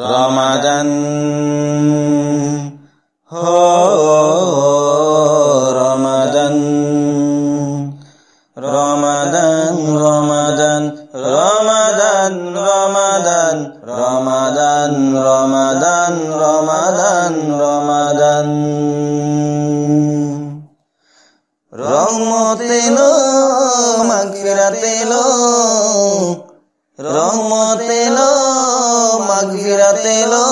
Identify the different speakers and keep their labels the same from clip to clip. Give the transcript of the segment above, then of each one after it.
Speaker 1: রমাদন হো রমাদন রমাদন রমাদন রমাদান রমাদান রমাদান রমাদান রমাদান রমাদান রহমতেলো মাগফিরাতেলো রহমতেলো মাগফিরাত এলো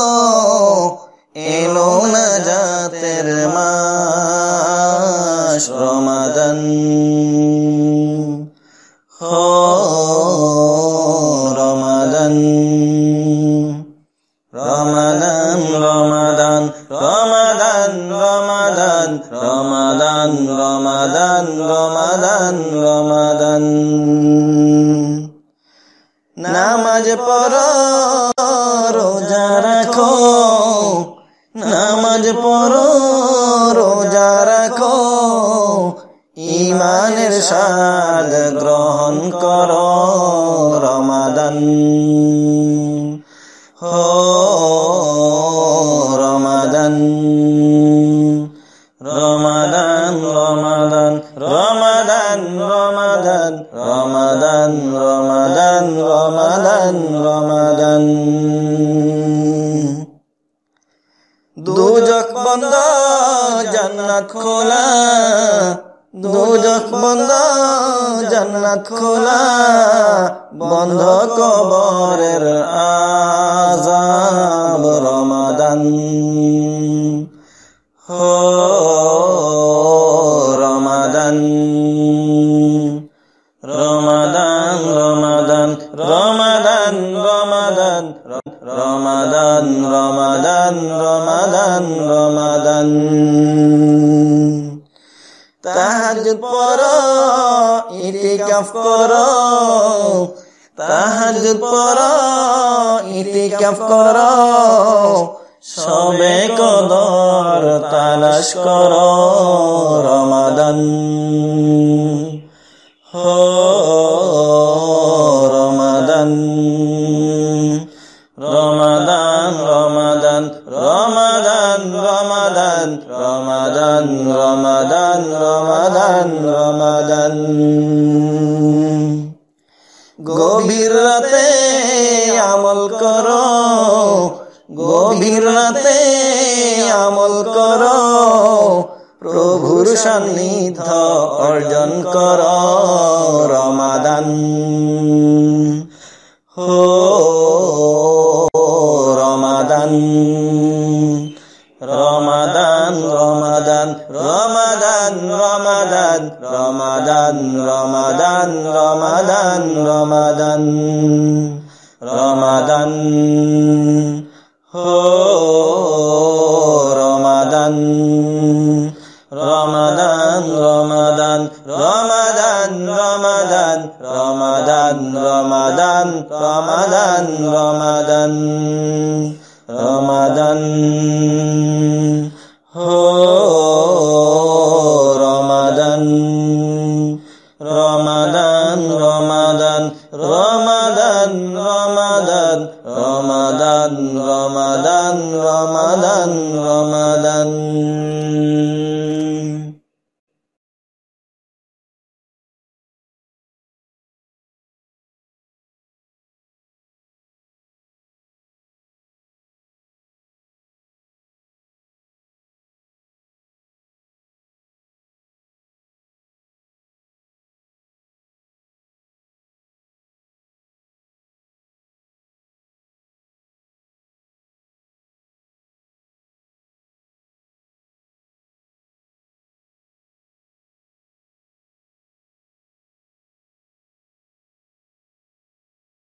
Speaker 1: এলো না জাতের মাদন রমাদান হো রমাদন রমাদন রমাদন রমাদন রমাদন রমাদন রমাদন রমাদান রমাদান নামাজ পড়
Speaker 2: নামাজ পড়ো
Speaker 1: রোজা রাখো ইমানের স্বাদ গ্রহণ করো রমাদান হো রমাদান রমাদান রমাদান রমাদান রমাদান রমাদান রমাদান রমাদান রমাদান জান্নাত খোলা দুজখ বন্ধ জান্নাত খোলা বন্ধ কবরের আজাব রমাদান হো রমাদান রমাদান রমাদান রমাদান রমাদান রমাদান রমাদান রমাদান রমাদান তাহাজুদ পর ইতিকাফ কর তাহাজুদ পর ইতিকাফ কর
Speaker 2: সবে কদর
Speaker 1: তালাশ কর রমাদান হো রমাদান রমাদান রমাদান রমাদান রমাদান রমাদান রমাদান গভীর রাতে আমল কর গভীর রাতে আমল কর প্রভুর সান্নিধ্য অর্জন কর রমাদান রমাদান রমাদান রমাদান রমাদান রমাদান হো রমাদান রমাদান রমাদান রমাদান রমাদান রমাদান রমাদান রমাদান রমাদান রমাদান رمضان رمضان رمضان